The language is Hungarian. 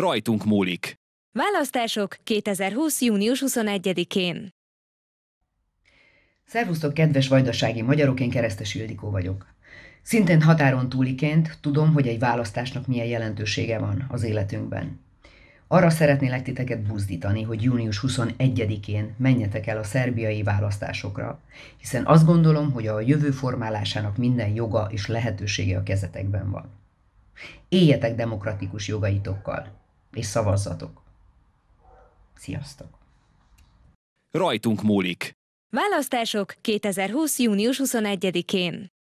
Rajtunk múlik. Választások 2020. június 21-én. Szervusztok, kedves vajdasági magyarok, én Keresztes Ildikó vagyok. Szintén határon túliként tudom, hogy egy választásnak milyen jelentősége van az életünkben. Arra szeretnélek titeket buzdítani, hogy június 21-én menjetek el a szerbiai választásokra, hiszen azt gondolom, hogy a jövő formálásának minden joga és lehetősége a kezetekben van. Éljetek demokratikus jogaitokkal! és szavazzatok. Sziasztok! Rajtunk múlik! Választások 2020. június 21-én.